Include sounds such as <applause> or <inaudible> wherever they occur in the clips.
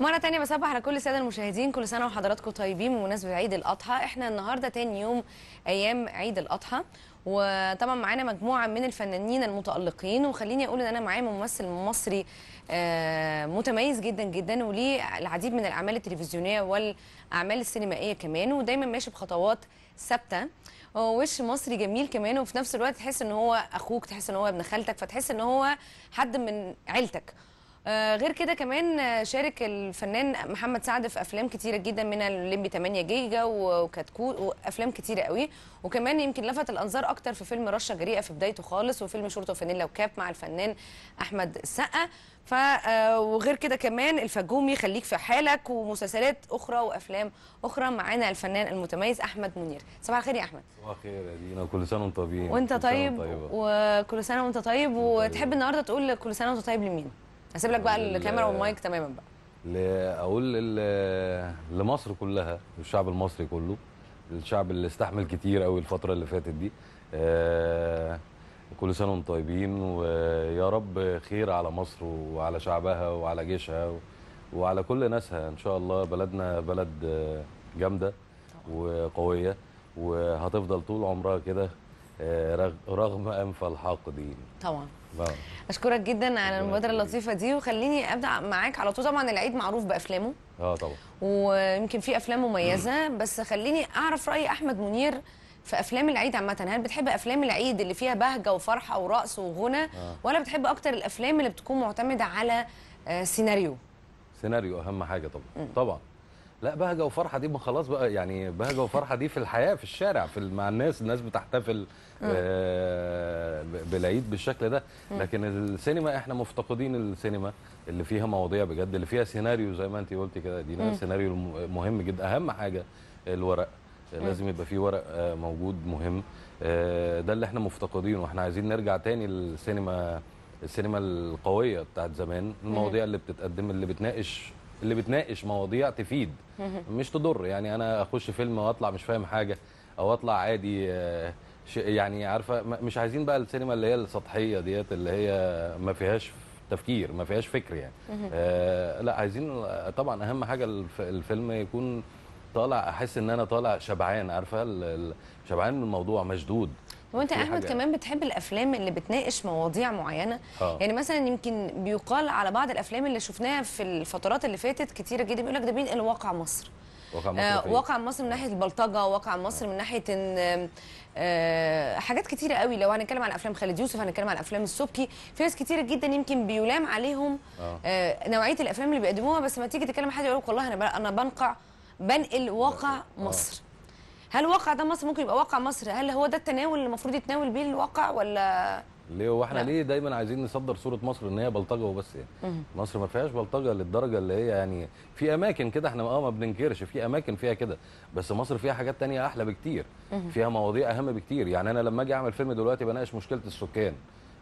مرة تانية بصبح على كل السادة المشاهدين كل سنة وحضراتكم طيبين بمناسبة عيد الأضحى احنا النهاردة تاني يوم أيام عيد الأضحى وطبعا معانا مجموعة من الفنانين المتألقين وخليني أقول إن أنا معايا ممثل مصري آه، متميز جدا جدا وليه العديد من الأعمال التلفزيونية والأعمال السينمائية كمان ودايما ماشي بخطوات ثابته آه، وش مصري جميل كمان وفي نفس الوقت تحس ان هو اخوك تحس ان هو ابن خالتك فتحس ان هو حد من عيلتك آه، غير كده كمان آه، شارك الفنان محمد سعد في افلام كتيره جدا من الليمبي 8 جيجا وكتكوت وافلام كتيره قوي وكمان يمكن لفت الانظار اكتر في فيلم رشه جريئه في بدايته خالص وفيلم شورت وفانيلا وكاب مع الفنان احمد السقا ف آه، وغير كده كمان الفجومي خليك في حالك ومسلسلات اخرى وافلام اخرى معانا الفنان المتميز احمد منير صباح الخير يا احمد صباح الخير يا دينا كل سنه وانت طيب وانت طيب وكل سنه وانت طيب وتحب النهارده تقول كل سنه وانت طيب لمين هسيب لك بقى الكاميرا والمايك تماما بقى لأقول لمصر كلها للشعب المصري كله الشعب اللي استحمل كتير قوي الفتره اللي فاتت دي آه، كل سنه وانتم طيبين ويا رب خير على مصر وعلى شعبها وعلى جيشها وعلى كل ناسها ان شاء الله بلدنا بلد آه، جامده وقويه وهتفضل طول عمرها كده آه، رغم انف الحاقدين طبعا اشكرك جدا على المبادره اللطيفه دي وخليني ابدا معاك على طول طبعا العيد معروف بافلامه اه طبعا ويمكن في افلام مميزه بس خليني اعرف راي احمد منير في افلام العيد عامه هل بتحب افلام العيد اللي فيها بهجه وفرحه ورقص وغنى آه. ولا بتحب اكتر الافلام اللي بتكون معتمده على آه، سيناريو سيناريو اهم حاجه طبعا مم. طبعا لا بهجه وفرحه دي ما خلاص بقى يعني بهجه وفرحه دي في الحياه في الشارع في مع الناس الناس بتحتفل آه، بالعيد بالشكل ده لكن السينما احنا مفتقدين السينما اللي فيها مواضيع بجد اللي فيها سيناريو زي ما انت قلتي كده دي سيناريو مهم جدا اهم حاجه الورق لازم يبقى في ورق آه، موجود مهم آه، ده اللي احنا مفتقدينه واحنا عايزين نرجع تاني للسينما السينما القويه بتاعت زمان المواضيع اللي بتتقدم اللي بتناقش اللي بتناقش مواضيع تفيد مش تضر يعني انا اخش فيلم واطلع مش فاهم حاجه او اطلع عادي آه، يعني عارفه مش عايزين بقى السينما اللي هي السطحيه ديت اللي هي ما فيهاش تفكير ما فيهاش فكر يعني آه لا عايزين طبعا اهم حاجه الفيلم يكون طالع احس ان انا طالع شبعان عارفه شبعان من الموضوع مشدود هو انت يا احمد كمان بتحب الافلام اللي بتناقش مواضيع معينه آه. يعني مثلا يمكن بيقال على بعض الافلام اللي شفناها في الفترات اللي فاتت كتيره جدا بيقول لك ده بينقل واقع مصر واقع مصر, آه واقع مصر من آه. ناحيه البلطجه واقع مصر آه. من ناحيه ان آه حاجات كتيره قوي لو هنتكلم عن افلام خالد يوسف هنتكلم عن افلام السبكي في ناس كتيره جدا يمكن بيلام عليهم آه. آه، نوعيه الافلام اللي بيقدموها بس ما تيجي تتكلم حد يقول لك والله انا انا بنقع بنقل واقع مصر آه. هل واقع ده مصر ممكن يبقى واقع مصر هل هو ده التناول اللي المفروض يتناول بيه الواقع ولا ليه هو احنا ليه دايما عايزين نصدر صوره مصر ان هي بلطجه وبس يعني مصر ما فيهاش بلطجه للدرجه اللي هي يعني في اماكن كده احنا اه ما بننكرش في اماكن فيها كده بس مصر فيها حاجات تانية احلى بكتير فيها مواضيع اهم بكتير يعني انا لما اجي اعمل فيلم دلوقتي بناقش مشكله السكان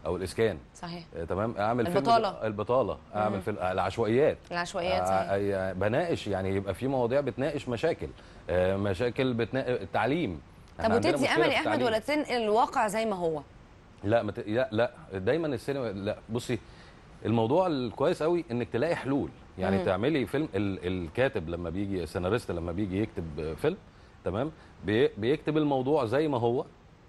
او الاسكان صحيح آه، تمام اعمل البطاله فيلم البطاله اعمل فيلم العشوائيات العشوائيات صحيح. آه، آه، بناقش يعني يبقى في مواضيع بتناقش مشاكل آه، مشاكل بتنقل التعليم طب وتدي امل يا احمد ولا تنقل الواقع زي ما هو لا مت... لا لا دايما السينما لا بصي الموضوع الكويس قوي انك تلاقي حلول يعني مم. تعملي فيلم ال... الكاتب لما بيجي السيناريست لما بيجي يكتب فيلم تمام بي... بيكتب الموضوع زي ما هو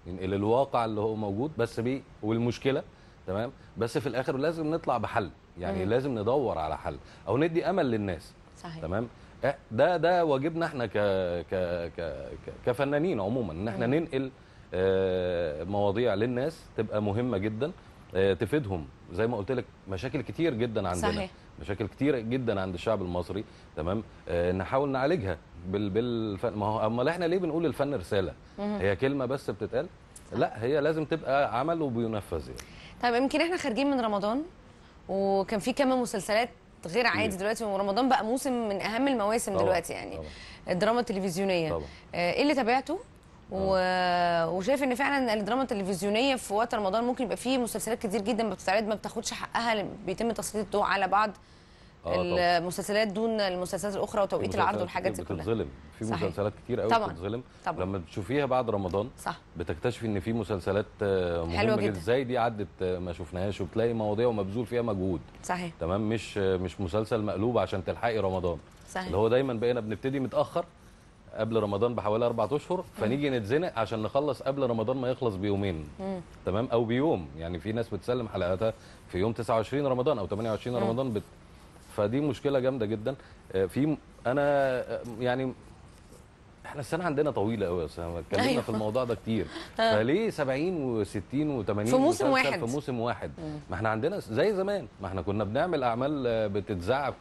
ينقل يعني الواقع اللي هو موجود بس بي والمشكله تمام بس في الاخر لازم نطلع بحل يعني مم. لازم ندور على حل او ندي امل للناس صحيح. تمام إيه، ده ده واجبنا احنا ك ك ك كفنانين عموما ان احنا أيوه. ننقل آه، مواضيع للناس تبقى مهمه جدا آه، تفيدهم زي ما قلت لك مشاكل كتير جدا عندنا صحيح. مشاكل كتير جدا عند الشعب المصري تمام آه، نحاول نعالجها بال بالفن ما هو امال احنا ليه بنقول الفن رساله هي كلمه بس بتتقال لا هي لازم تبقى عمل وبينفذ يعني طيب يمكن احنا خارجين من رمضان وكان في كم مسلسلات غير عادي دلوقتي ورمضان بقى موسم من اهم المواسم طبعا. دلوقتي يعني طبعا. الدراما التلفزيونيه طبعا. آه، ايه اللي تابعته و... آه. وشايف ان فعلا الدراما التلفزيونيه في وقت رمضان ممكن يبقى فيه مسلسلات كتير جدا ما بتتعرض ما بتاخدش حقها بيتم تسليط الضوء على بعض آه، المسلسلات دون المسلسلات الاخرى وتوقيت العرض والحاجات دي كلها بتتظلم في مسلسلات كتير قوي بتتظلم طبعًا. لما بتشوفيها بعد رمضان صح. بتكتشفي ان في مسلسلات آه، مهمه حلوة جدا ازاي دي عدت آه، ما شفناهاش وبتلاقي مواضيع ومبذول فيها مجهود صحيح تمام مش مش مسلسل مقلوب عشان تلحقي رمضان صحيح. اللي هو دايما بقينا بنبتدي متاخر قبل رمضان بحوالي اربع اشهر فنيجي نتزنق عشان نخلص قبل رمضان ما يخلص بيومين تمام او بيوم يعني في ناس بتسلم حلقاتها في يوم 29 رمضان او 28 رمضان فدي مشكله جامده جدا آه، في انا آه، يعني احنا السنه عندنا طويله قوي اصل اتكلمنا أيوة. في الموضوع ده كتير <laughs> آه. فليه 70 و60 و80 في موسم واحد في موسم واحد ما احنا عندنا زي زمان ما احنا كنا بنعمل اعمال بتتذاع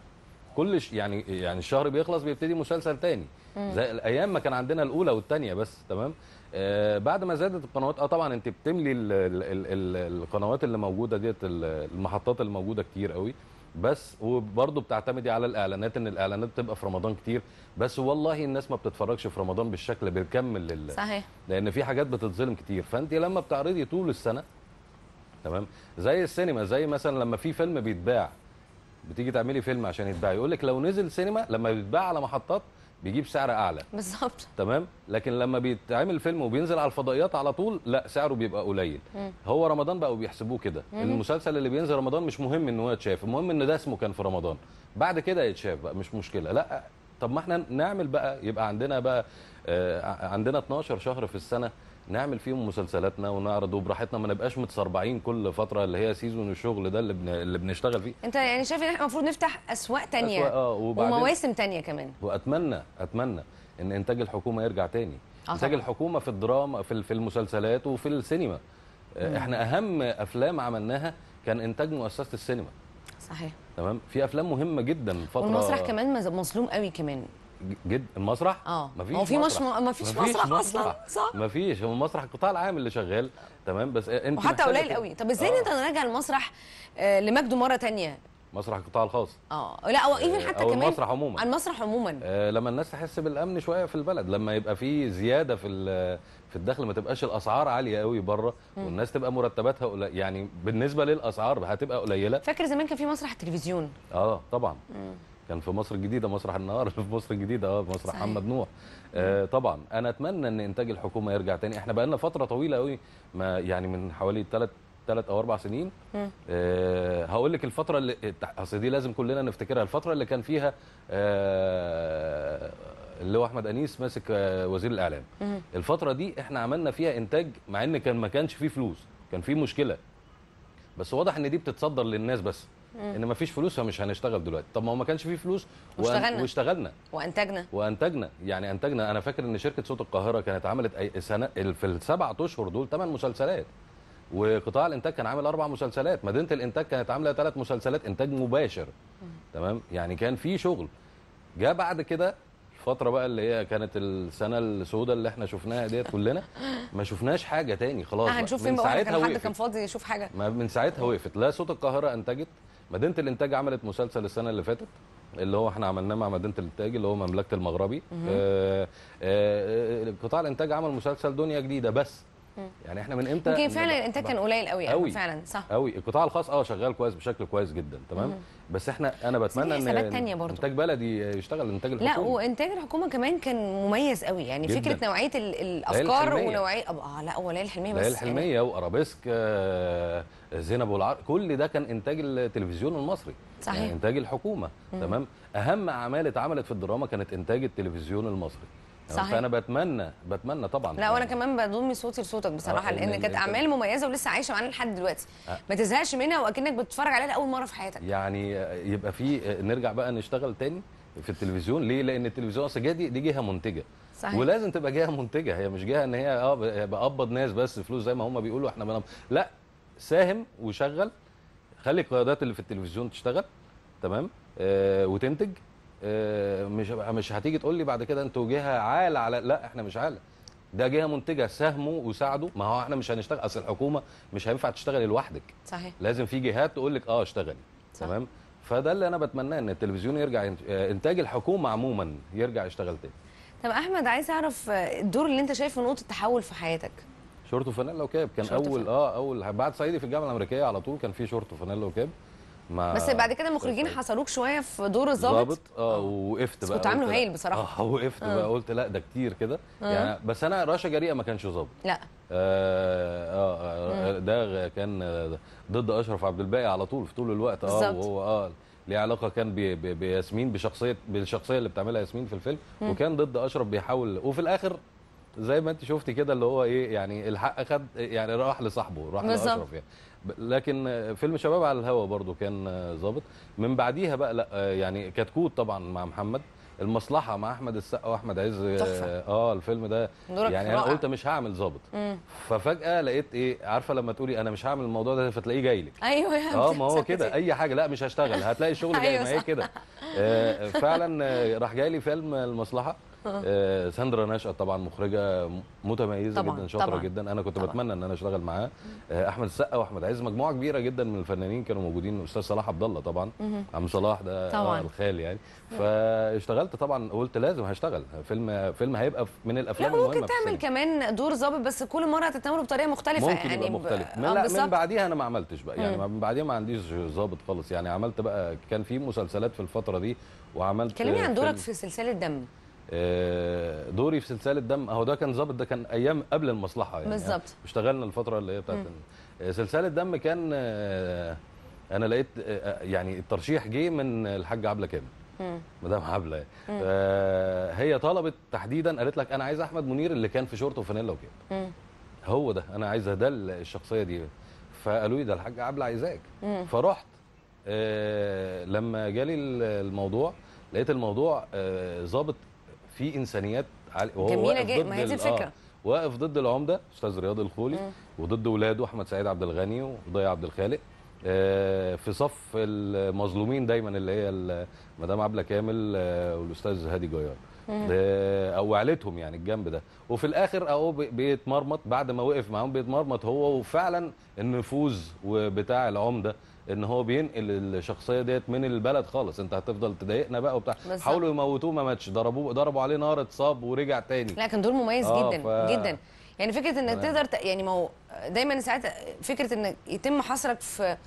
كل ش... يعني يعني الشهر بيخلص بيبتدي مسلسل تاني زي الايام ما كان عندنا الاولى والثانيه بس تمام آه بعد ما زادت القنوات اه طبعا انت بتملي ال... ال... ال... القنوات اللي موجوده ديت المحطات اللي موجوده كتير قوي بس وبرضه بتعتمدي على الاعلانات ان الاعلانات بتبقى في رمضان كتير بس والله الناس ما بتتفرجش في رمضان بالشكل بالكم اللي صحيح لان في حاجات بتتظلم كتير فانت لما بتعرضي طول السنه تمام زي السينما زي مثلا لما في فيلم بيتباع بتيجي تعملي فيلم عشان يتباع يقول لك لو نزل سينما لما بيتباع على محطات بيجيب سعر اعلى بالظبط تمام لكن لما بيتعمل فيلم وبينزل على الفضائيات على طول لا سعره بيبقى قليل مم. هو رمضان بقوا بيحسبوه كده المسلسل اللي بينزل رمضان مش مهم ان هو يتشاف المهم ان ده اسمه كان في رمضان بعد كده يتشاف بقى مش مشكله لا طب ما احنا نعمل بقى يبقى عندنا بقى آه، عندنا 12 شهر في السنه نعمل فيهم مسلسلاتنا ونعرضه براحتنا ما نبقاش متسربعين كل فتره اللي هي سيزون الشغل ده اللي بن... اللي بنشتغل فيه انت يعني شايف ان احنا المفروض نفتح اسواق تانية أسواق آه وبعدين... ومواسم تانية كمان واتمنى اتمنى ان انتاج الحكومه يرجع تاني آه انتاج الحكومه في الدراما في في المسلسلات وفي السينما آه، مم. احنا اهم افلام عملناها كان انتاج مؤسسه السينما صحيح تمام في افلام مهمه جدا فتره والمسرح كمان مظلوم قوي كمان جد المسرح اه مفيش هو في مش مفيش مسرح اصلا صح مفيش هو المسرح القطاع العام اللي شغال تمام بس انت وحتى قليل قوي طب ازاي آه. انت راجع المسرح آه، لمجده مره ثانيه مسرح القطاع الخاص اه لا او ايفن آه، حتى أو كمان المسرح عموما المسرح عموما آه لما الناس تحس بالامن شويه في البلد لما يبقى في زياده في في الدخل ما تبقاش الاسعار عاليه قوي بره والناس تبقى مرتباتها قليل يعني بالنسبه للاسعار هتبقى قليله فاكر زمان كان في مسرح التلفزيون اه طبعا مم. كان في مصر الجديده مسرح النهار <laughs> في مصر الجديده اه مسرح محمد نوح آه طبعا انا اتمنى ان انتاج الحكومه يرجع تاني احنا بقى لنا فتره طويله قوي ما يعني من حوالي ثلاث ثلاث او اربع سنين آه هقول لك الفتره اللي اصل دي لازم كلنا نفتكرها الفتره اللي كان فيها آه اللي هو احمد انيس ماسك آه وزير الاعلام مم. الفتره دي احنا عملنا فيها انتاج مع ان كان ما كانش فيه فلوس كان فيه مشكله بس واضح ان دي بتتصدر للناس بس ان ما فيش فلوس فمش هنشتغل دلوقتي طب ما هو ما كانش فيه فلوس واشتغلنا واشتغلنا وانتجنا وانتجنا يعني انتجنا انا فاكر ان شركه صوت القاهره كانت عملت سنه في السبع اشهر دول ثمان مسلسلات وقطاع الانتاج كان عامل اربع مسلسلات مدينه الانتاج كانت عامله ثلاث مسلسلات انتاج مباشر تمام يعني كان في شغل جاء بعد كده الفترة بقى اللي هي كانت السنة السوداء اللي احنا شفناها ديت كلنا ما شفناش حاجة تاني خلاص آه، هنشوف فين بقى كان حد كان فاضي يشوف حاجة ما من ساعتها وقفت لا صوت القاهرة انتجت مدينه الانتاج عملت مسلسل السنه اللي فاتت اللي هو احنا عملناه مع مدينه الانتاج اللي هو مملكه المغربي آه،, آه آه قطاع الانتاج عمل مسلسل دنيا جديده بس يعني احنا من امتى يمكن فعلا الانتاج كان قليل قوي يعني، قوي فعلا صح قوي القطاع الخاص اه شغال كويس بشكل كويس جدا تمام مم. بس احنا انا بتمنى ان انتاج بلدي يشتغل انتاج الحكومه لا وانتاج الحكومه كمان كان مميز قوي يعني جداً. فكره نوعيه الافكار ونوعيه اه لا هو ليالي الحلميه بس ليالي الحلميه يعني. وارابيسك آه زينب والعار كل ده كان انتاج التلفزيون المصري صحيح يعني انتاج الحكومه مم. تمام اهم اعمال اتعملت في الدراما كانت انتاج التلفزيون المصري صحيح فانا بتمنى بتمنى طبعا لا وانا كمان بضم صوتي لصوتك بصراحه آه لان كانت اعمال مميزه ولسه عايشه معانا لحد دلوقتي آه. ما تزهقش منها واكنك بتتفرج عليها لاول مره في حياتك يعني يبقى في نرجع بقى نشتغل تاني في التلفزيون ليه لان التلفزيون اصل دي دي جهه منتجه صحيح. ولازم تبقى جهه منتجه هي مش جهه ان هي اه بقبض ناس بس فلوس زي ما هم بيقولوا احنا بنب... لا ساهم وشغل خلي القيادات اللي في التلفزيون تشتغل تمام آه وتنتج آه، مش مش هتيجي تقول لي بعد كده انتوا جهه عاله على لا احنا مش عاله ده جهه منتجه ساهموا وساعدوا ما هو احنا مش هنشتغل اصل الحكومه مش هينفع تشتغل لوحدك صحيح لازم في جهات تقول لك اه اشتغلي تمام فده اللي انا بتمناه ان التلفزيون يرجع آه، انتاج الحكومه عموما يرجع يشتغل تاني طب احمد عايز اعرف آه، الدور اللي انت شايفه نقطه تحول في حياتك شورت وفانيلا وكاب كان اول فنل. اه اول بعد صعيدي في الجامعه الامريكيه على طول كان في شورت وفانيلا وكاب ما بس بعد كده المخرجين حصلوك شويه في دور الظابط اه ووقفت بقى كنت عامله هايل بصراحه اه وقفت بقى آه. قلت لا ده كتير كده آه. يعني بس انا رشا جريئه ما كانش ظابط لا آه, آه, آه ده كان ضد اشرف عبد الباقي على طول في طول الوقت اه وهو اه ليه علاقه كان بي بي بياسمين بشخصيه بالشخصيه اللي بتعملها ياسمين في الفيلم م. وكان ضد اشرف بيحاول وفي الاخر زي ما انت شفتي كده اللي هو ايه يعني الحق خد يعني راح لصاحبه راح لاشرف يعني لكن فيلم شباب على الهوا برضو كان ظابط من بعديها بقى لا يعني كتكوت طبعا مع محمد المصلحه مع احمد السقا واحمد عز اه الفيلم ده يعني انا قلت مش هعمل ظابط ففجاه لقيت ايه عارفه لما تقولي انا مش هعمل الموضوع ده فتلاقيه جاي لك ايوه, أيوة، اه ما هو كده اي حاجه لا مش هشتغل هتلاقي الشغل جاي أيوة، ما هي كده آه فعلا آه، راح جاي لي فيلم المصلحه آه. آه، ساندرا نشأت طبعا مخرجه متميزه طبعًا جدا شاطره جدا انا كنت طبعًا بتمنى ان انا اشتغل معاه آه، احمد السقا واحمد عز مجموعه كبيره جدا من الفنانين كانوا موجودين استاذ صلاح عبد الله طبعا عم صلاح ده طبعًا. الخال يعني فاشتغلت طبعا قلت لازم هشتغل فيلم فيلم هيبقى من الافلام المهمه ممكن تعمل كمان دور ظابط بس كل مره هتتناوله بطريقه مختلفه ممكن يعني مختلف من, لا من بعديها انا ما عملتش بقى يعني من بعديها ما عنديش ظابط خالص يعني عملت بقى كان في مسلسلات في الفتره دي وعملت كلمني عن دورك في سلسله دم آه، دوري في سلسله دم هو ده كان ظابط ده كان ايام قبل المصلحه يعني, يعني بالظبط اشتغلنا الفتره اللي هي بتاعت آه، سلسله دم كان آه، انا لقيت يعني الترشيح جه من الحاجه عبله كامل مدام عبله هي طلبت تحديدا قالت لك انا عايز احمد منير اللي كان في شورت وفانيلا وكده هو ده انا عايز ده الشخصيه دي فقالوا لي ده الحاجه عبله عايزاك فرحت لما جالي الموضوع لقيت الموضوع ظابط في انسانيات وهو جميله جدا ما هي دي الفكره آه واقف ضد العمده استاذ رياض الخولي مم. وضد ولاده احمد سعيد عبد الغني وضياء عبد الخالق آه في صف المظلومين دايما اللي هي مدام عبله كامل آه والاستاذ هادي جيار او عيلتهم يعني الجنب ده وفي الاخر اهو بيتمرمط بعد ما وقف معاهم بيتمرمط هو وفعلا النفوذ وبتاع العمده ان هو بينقل الشخصيه ديت من البلد خالص انت هتفضل تضايقنا بقى وبتاع حاولوا يموتوه ما ماتش ضربوه ضربوا عليه نار اتصاب ورجع تاني لكن دول مميز آه جدا ف... جدا يعني فكره انك تقدر يعني ما هو دايما ساعات فكره انك يتم حصرك في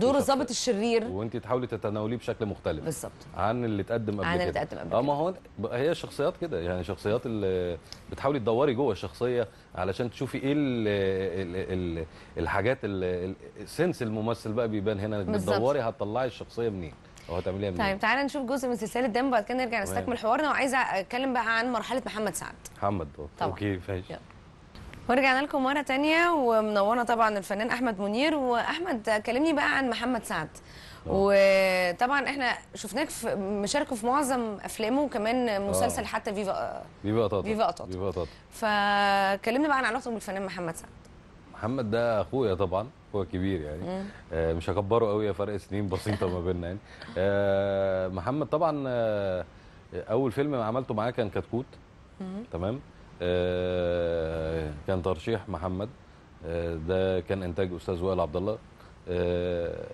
دور الظابط الشرير وانت تحاولي تتناوليه بشكل مختلف بالظبط عن اللي اتقدم قبل عن كده عن اللي اتقدم قبل كده اه ما هو هي الشخصيات كده يعني شخصيات اللي بتحاولي تدوري جوه الشخصيه علشان تشوفي ايه الـ الـ الـ الحاجات السنس الممثل بقى بيبان هنا بتدوري هتطلعي الشخصيه منين او هتعمليها منين طيب تعالى نشوف جزء من سلسله دم بعد كده نرجع نستكمل حوارنا وعايزه اتكلم بقى عن مرحله محمد سعد محمد اوكي ماشي ورجعنا لكم مرة تانية ومنورنا طبعا الفنان أحمد منير وأحمد كلمني بقى عن محمد سعد آه. وطبعا احنا شفناك مشاركه في معظم افلامه وكمان مسلسل آه. حتى فيفا فيفا قطاطا فيفا قطاطا فيفا قطاطا فكلمنا بقى عن علاقتك بالفنان محمد سعد محمد ده اخويا طبعا هو كبير يعني آه مش هكبره قوي يا فرق سنين بسيطه ما بيننا يعني آه محمد طبعا آه اول فيلم عملته معاه كان كتكوت تمام آه، كان ترشيح محمد آه، ده كان انتاج استاذ وائل عبد الله آه،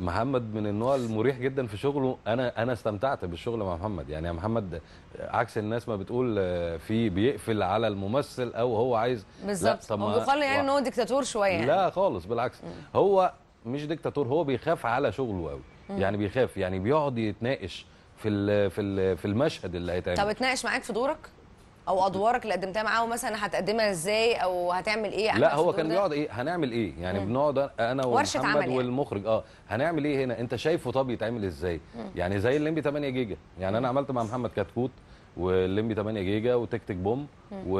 محمد من النوع المريح جدا في شغله انا انا استمتعت بالشغل مع محمد يعني يا محمد عكس الناس ما بتقول في بيقفل على الممثل او هو عايز بالظبط هو بيقال يعني ان هو ديكتاتور شويه يعني. لا خالص بالعكس هو مش ديكتاتور هو بيخاف على شغله قوي يعني بيخاف يعني بيقعد يتناقش في ال في ال في المشهد اللي هيتعمل طب اتناقش معاك في دورك او ادوارك اللي قدمتها معاه مثلا هتقدمها ازاي او هتعمل ايه لا هو كان بيقعد ايه هنعمل ايه يعني بنقعد انا ومحمد يعني. والمخرج اه هنعمل ايه هنا انت شايفه طب يتعمل ازاي يعني زي الليمبي 8 جيجا يعني انا عملت مع محمد كتكوت والليمبي 8 جيجا وتك تك بوم و...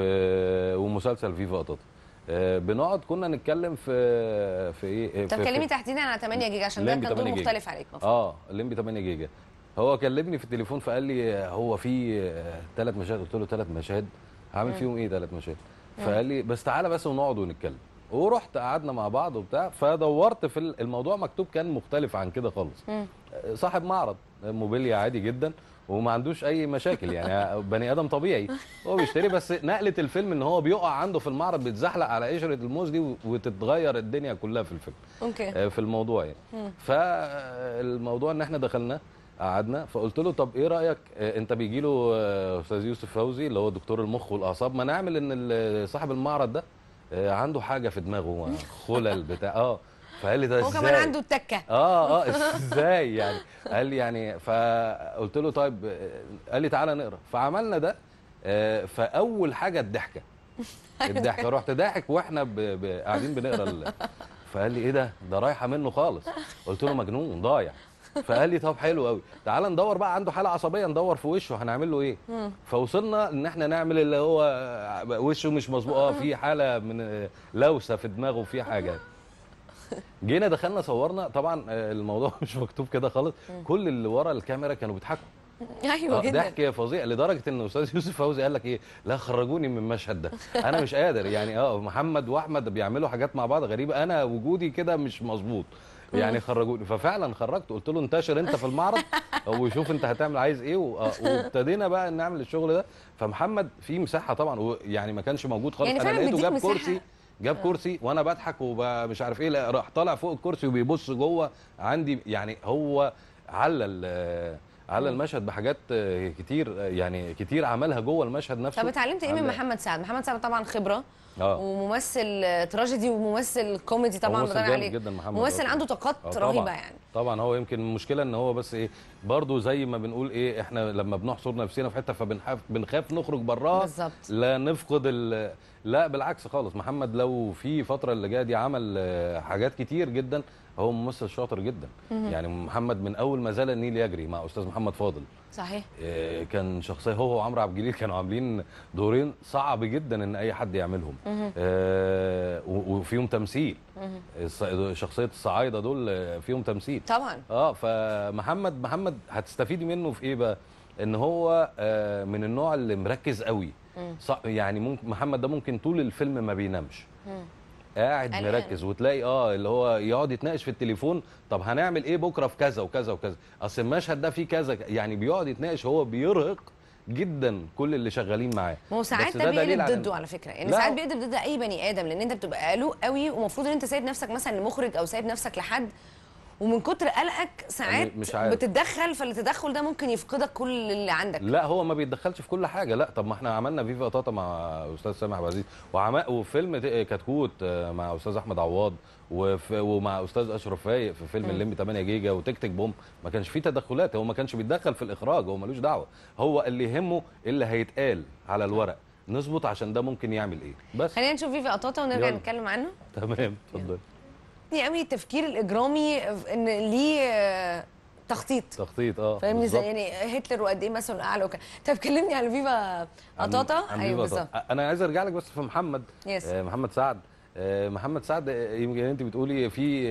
ومسلسل فيفا قطط آه، بنقعد كنا نتكلم في في ايه طب كلمي تحديدا على 8 جيجا عشان ده كان دور مختلف عليك مفهوم. اه الليمبي 8 جيجا هو كلمني في التليفون فقال لي هو في ثلاث مشاهد قلت له ثلاث مشاهد هعمل فيهم ايه ثلاث مشاهد فقال لي بس تعالى بس ونقعد ونتكلم ورحت قعدنا مع بعض وبتاع فدورت في الموضوع مكتوب كان مختلف عن كده خالص صاحب معرض موبيليا عادي جدا وما عندوش اي مشاكل يعني <laughs> بني ادم طبيعي هو بيشتري بس نقله الفيلم ان هو بيقع عنده في المعرض بيتزحلق على قشره الموز دي وتتغير الدنيا كلها في الفيلم أوكي. آه، في الموضوع يعني فالموضوع ان احنا دخلناه قعدنا فقلت له طب ايه رايك آه، انت بيجي له آه، استاذ يوسف فوزي اللي هو دكتور المخ والاعصاب ما نعمل ان صاحب المعرض ده آه، عنده حاجه في دماغه خلل بتاع اه فقال لي ده ازاي هو كمان عنده التكه اه اه ازاي يعني قال لي يعني فقلت له طيب قال لي تعالى نقرا فعملنا ده فاول حاجه الضحكه <laughs> أيوة. الضحكه رحت ضاحك واحنا قاعدين بنقرا فقال لي ايه ده ده رايحه منه خالص قلت له مجنون ضايع فقال لي طب حلو قوي تعال ندور بقى عنده حاله عصبيه ندور في وشه هنعمل له ايه فوصلنا ان احنا نعمل اللي هو وشه مش مظبوط اه في حاله من لوسه في دماغه في حاجه جينا دخلنا صورنا طبعا آه، الموضوع <laughs> مش مكتوب كده خالص كل اللي ورا الكاميرا كانوا بيضحكوا <laughs> ايوه آه، جدا ضحك فظيع لدرجه ان الاستاذ <laughs> يوسف فوزي قال لك ايه لا خرجوني من المشهد ده انا مش قادر يعني اه محمد واحمد بيعملوا حاجات مع بعض غريبه انا وجودي كده مش مظبوط يعني خرجوني ففعلا خرجت قلت له انتشر انت في المعرض <laughs> وشوف انت هتعمل عايز ايه آه، وابتدينا بقى نعمل الشغل ده فمحمد في مساحه طبعا يعني ما كانش موجود خالص يعني انا لقيته جاب مساحة. كرسي جاب آه. كرسي وانا بضحك ومش عارف ايه راح طالع فوق الكرسي وبيبص جوه عندي يعني هو علل على المشهد بحاجات كتير يعني كتير عملها جوه المشهد نفسه طب اتعلمت ايه من محمد سعد محمد سعد طبعا خبره آه. وممثل تراجيدي وممثل كوميدي طبعا ممثل عليه جدا محمد ممثل عنده طاقات آه، رهيبه يعني طبعا هو يمكن المشكله ان هو بس ايه برضه زي ما بنقول ايه احنا لما بنحصر نفسنا في حته فبنخاف نخرج براها بالظبط لا نفقد ال... لا بالعكس خالص محمد لو في فتره اللي جايه دي عمل آه، حاجات كتير جدا هو ممثل شاطر جدا مم. يعني محمد من اول ما زال النيل يجري مع استاذ محمد فاضل صحيح آه، كان شخصيه هو وعمرو عبد الجليل كانوا عاملين دورين صعب جدا ان اي حد يعملهم آه وفيهم تمثيل شخصيه الصعايده دول فيهم تمثيل طبعا اه فمحمد محمد هتستفيدي منه في ايه بقى ان هو آه من النوع اللي مركز قوي يعني ممكن محمد ده ممكن طول الفيلم ما بينامش قاعد مركز وتلاقي اه اللي هو يقعد يتناقش في التليفون طب هنعمل ايه بكره في كذا وكذا وكذا اصل المشهد ده فيه كذا يعني بيقعد يتناقش هو بيرهق جدا كل اللي شغالين معاه ما هو ساعات ده بيقلب ضده على فكره يعني ساعات بيقلب ضد اي بني ادم لان انت بتبقى قلق قوي ومفروض ان انت سايب نفسك مثلا لمخرج او سايب نفسك لحد ومن كتر قلقك ساعات يعني مش عارف. بتتدخل فالتدخل ده ممكن يفقدك كل اللي عندك لا هو ما بيتدخلش في كل حاجه لا طب ما احنا عملنا فيفا طاطا مع استاذ سامح عبد العزيز وفيلم كتكوت آه، مع استاذ احمد عواد ومع استاذ اشرف فايق في فيلم الليمبي 8 جيجا وتيك تيك بوم ما كانش فيه تدخلات هو ما كانش بيتدخل في الاخراج هو ملوش دعوه هو اللي يهمه اللي هيتقال على الورق نظبط عشان ده ممكن يعمل ايه بس خلينا نشوف فيفا قطاطه ونرجع نتكلم عنه تمام اتفضل يا قوي التفكير الاجرامي ان ليه آه، تخطيط تخطيط اه فاهمني زي يعني هتلر وقد ايه مثلا اعلى وكده طب كلمني على فيفا قطاطا ايوه بالظبط انا عايز ارجع لك بس في محمد يس. آه، محمد سعد آه، محمد سعد يمكن انت بتقولي في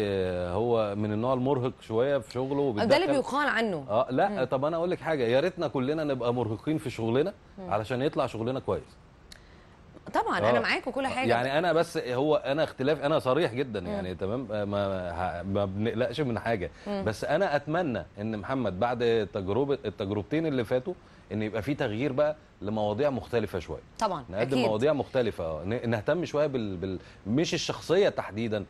هو من النوع المرهق شويه في شغله ده اللي بيقال عنه اه لا مم. طب انا اقول لك حاجه يا ريتنا كلنا نبقى مرهقين في شغلنا علشان يطلع شغلنا كويس طبعا آه. انا معاك وكل حاجه يعني انا بس هو انا اختلاف انا صريح جدا مم. يعني تمام آه، ما ما بنقلقش من حاجه مم. بس انا اتمنى ان محمد بعد تجربه التجربتين اللي فاتوا ان يبقى في تغيير بقى لمواضيع مختلفه شويه طبعا نقدم أكيد. مواضيع مختلفه آه، نهتم شويه بال... بال... مش الشخصيه تحديدا آه،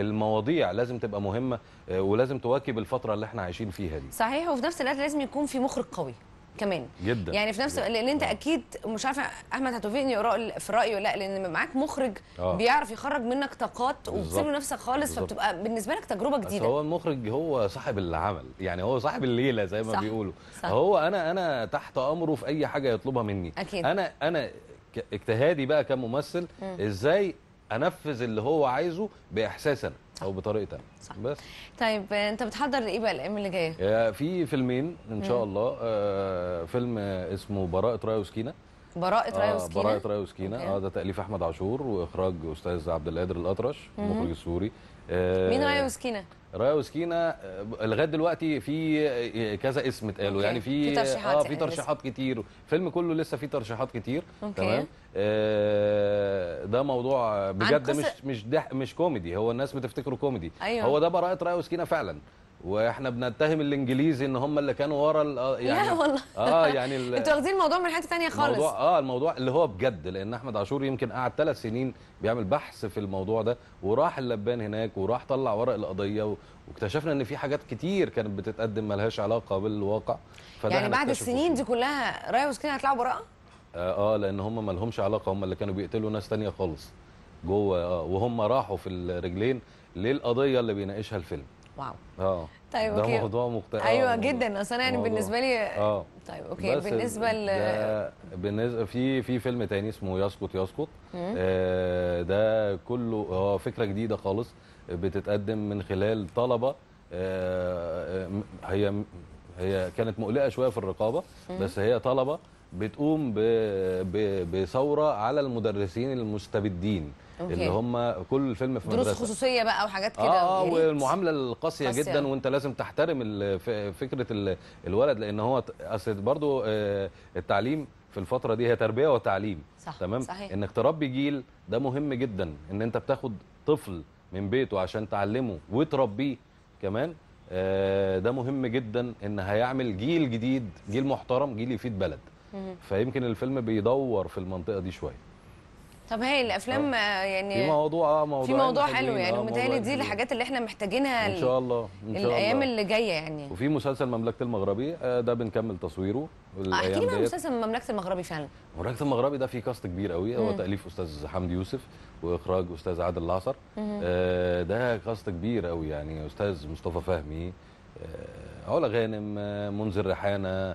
المواضيع لازم تبقى مهمه ولازم تواكب الفتره اللي احنا عايشين فيها دي صحيح وفي نفس الوقت لازم يكون في مخرج قوي كمان جدا يعني في نفس اللي انت آه. اكيد مش عارفه احمد هتوافقني في رايه ولا لا لان معاك مخرج آه. بيعرف يخرج منك طاقات وبتسيب نفسك خالص بالزبط. فبتبقى بالنسبه لك تجربه جديده هو المخرج هو صاحب العمل يعني هو صاحب الليله زي ما صح. بيقولوا صح. هو انا انا تحت امره في اي حاجه يطلبها مني أكيد. انا انا اجتهادي بقى كممثل م. ازاي انفذ اللي هو عايزه باحساس انا او بطريقه ثانيه بس طيب انت بتحضر ايه بقى الايام اللي جايه؟ آه، في فيلمين ان شاء الله آه، فيلم اسمه براءه رايه وسكينه براءة رايه آه، وسكينه براءة رايه وسكينه اه ده تأليف احمد عاشور واخراج استاذ عبد القادر الاطرش المخرج السوري آه، مين رايا وسكينه؟ رايا وسكينه آه، لغايه دلوقتي في كذا اسم اتقالوا يعني في في ترشيحات اه في يعني ترشيحات كتير الفيلم كله لسه في ترشيحات كتير أوكي. تمام آه ده موضوع بجد مش مش مش كوميدي هو الناس بتفتكره كوميدي أيوة. هو ده براءه رايا وسكينه فعلا واحنا بنتهم الانجليزي ان هم اللي كانوا ورا آه، يعني لا والله اه يعني <laughs> انتوا واخدين الموضوع من حته ثانيه خالص الموضوع اه الموضوع اللي هو بجد لان احمد عاشور يمكن قعد ثلاث سنين بيعمل بحث في الموضوع ده وراح اللبان هناك وراح طلع ورق القضيه واكتشفنا ان في حاجات كتير كانت بتتقدم مالهاش علاقه بالواقع فده يعني بعد السنين دي كلها رايه وسكينه هيطلعوا براءه؟ آه, اه لان هم مالهمش علاقه هم اللي كانوا بيقتلوا ناس ثانيه خالص جوه آه وهم راحوا في الرجلين للقضيه اللي بيناقشها الفيلم واو اه طيب ده اوكي موضوع مختلف آه، ايوه جدا اصل انا يعني بالنسبه لي اه طيب اوكي بالنسبه ل بالنسبه في في فيلم تاني اسمه يسقط يسقط آه ده كله هو فكره جديده خالص بتتقدم من خلال طلبه آه, آه، هي هي كانت مقلقه شويه في الرقابه بس هي طلبه بتقوم بثوره على المدرسين المستبدين أوكي. اللي هم كل الفيلم في دروس مدرسه خصوصيه بقى وحاجات كده اه والمعامله القاسيه جدا وانت لازم تحترم فكره الولد لان هو اصل برضو آه، التعليم في الفتره دي هي تربيه وتعليم صح. تمام صحيح. انك تربي جيل ده مهم جدا ان انت بتاخد طفل من بيته عشان تعلمه وتربيه كمان آه، ده مهم جدا ان هيعمل جيل جديد جيل محترم جيل يفيد بلد فيمكن الفيلم بيدور في المنطقه دي شويه طب هي الافلام آه. يعني في موضوع اه موضوع في موضوع حلو يعني آه، ومتهيألي دي الحاجات اللي احنا محتاجينها ان شاء الله إن شاء الايام اللي جايه يعني وفي مسلسل مملكه المغربي آه، ده بنكمل تصويره احكي لي عن مسلسل مملكه المغربي فعلا مملكه المغربي ده فيه كاست كبير قوي هو تاليف استاذ حمدي يوسف واخراج استاذ عادل العصر ده كاست كبير قوي يعني استاذ مصطفى فهمي علا غانم منذر ريحانه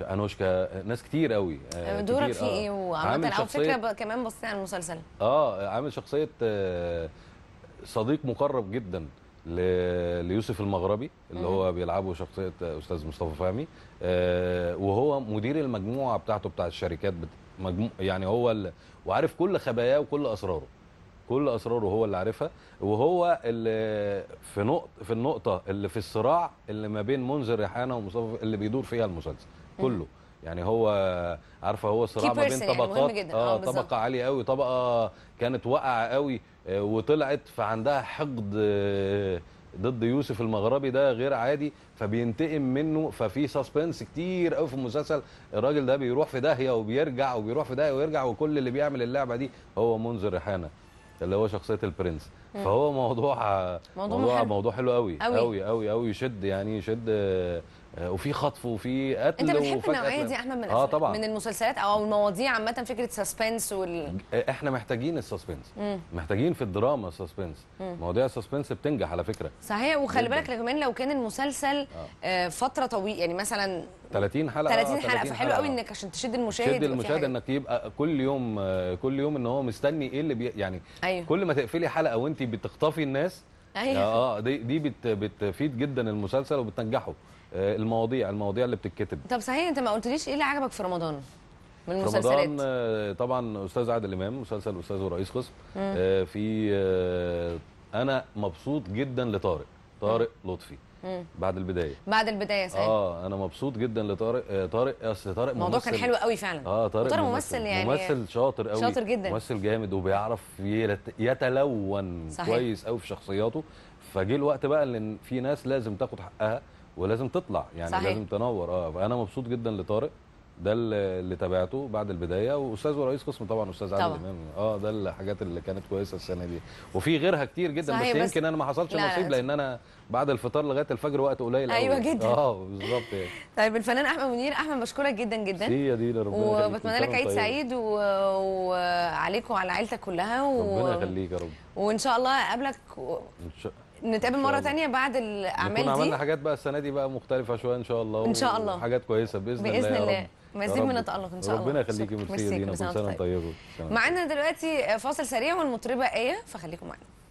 انوشكا ناس كتير قوي آه، آه، دورك فيه آه، ايه وعامه او فكره كمان بصيت على المسلسل اه عامل شخصيه صديق مقرب جدا ليوسف المغربي اللي هو بيلعبه شخصيه استاذ مصطفى فهمي وهو مدير المجموعه بتاعته بتاع الشركات يعني هو وعارف كل خباياه وكل اسراره كل اسراره هو اللي عارفها وهو اللي في نقط في النقطه اللي في الصراع اللي ما بين منذر ريحانه ومصطفى اللي بيدور فيها المسلسل كله يعني هو عارفه هو صراع ما بين يعني، طبقات يعني آه طبقه عاليه قوي طبقه كانت واقعه قوي آه، وطلعت فعندها حقد آه، ضد يوسف المغربي ده غير عادي فبينتقم منه ففي سسبنس كتير قوي في المسلسل الراجل ده بيروح في داهيه وبيرجع وبيروح في داهيه ويرجع وكل اللي بيعمل اللعبه دي هو منذر ريحانه اللي هو شخصيه البرنس فهو موضوع موضوع موضوع, موضوع حلو قوي قوي قوي قوي يشد يعني يشد آه، وفي خطف وفي قتل انت بتحب النوعيه دي احمد من اه طبعا من المسلسلات او المواضيع عامه فكره سسبنس وال آه، احنا محتاجين السسبنس محتاجين في الدراما السسبنس مواضيع السسبنس بتنجح على فكره صحيح وخلي بالك كمان لو كان المسلسل آه. آه. فتره طويله يعني مثلا 30 حلقه 30 حلقه, فحلو قوي انك عشان تشد المشاهد تشد المشاهد انك يبقى كل يوم كل يوم ان هو مستني ايه اللي بي يعني أيوه. كل ما تقفلي حلقه وانت بتخطفي الناس ايوه اه دي دي بتفيد جدا المسلسل وبتنجحه آه، المواضيع المواضيع اللي بتتكتب طب صحيح انت ما قلتليش ايه اللي عجبك في رمضان من المسلسلات رمضان آه، طبعا استاذ عادل امام مسلسل استاذ ورئيس قسم آه، في انا مبسوط جدا لطارق طارق مم. لطفي مم. بعد البدايه بعد البدايه صحيح اه انا مبسوط جدا لطارق طارق اصل طارق الموضوع كان حلو قوي فعلا اه طارق, طارق ممثل, ممثل يعني ممثل شاطر قوي شاطر جدا ممثل جامد وبيعرف يتلون صحيح. كويس قوي في شخصياته فجه الوقت بقى ان في ناس لازم تاخد حقها ولازم تطلع يعني صحيح. لازم تنور اه فانا مبسوط جدا لطارق ده اللي تابعته بعد البدايه واستاذ ورئيس قسم طبعا استاذ عادل امام اه ده الحاجات اللي كانت كويسه السنه دي وفي غيرها كتير جدا بس, بس يمكن انا ما حصلش لا نصيب لان انا بعد الفطار لغايه الفجر وقت قليل ايوه أول. جدا اه بالظبط يعني <laughs> طيب الفنان احمد منير احمد مشكوره جدا جدا هي دي ربنا وبتمنى لك عيد طيب. سعيد وعليكم و... وعلى عيلتك كلها و... ربنا يخليك يا رب وان شاء الله اقابلك و... ان شاء الله نتقابل مره تانية بعد الاعمال دي عملنا حاجات بقى السنه دي بقى مختلفه شويه ان شاء الله ان شاء الله حاجات كويسه باذن, الله باذن الله مزيد من التالق ان شاء الله ربنا يخليكي ميرسي دينا كل سنه وانتم طيبين معانا دلوقتي فاصل سريع والمطربه ايه فخليكم معانا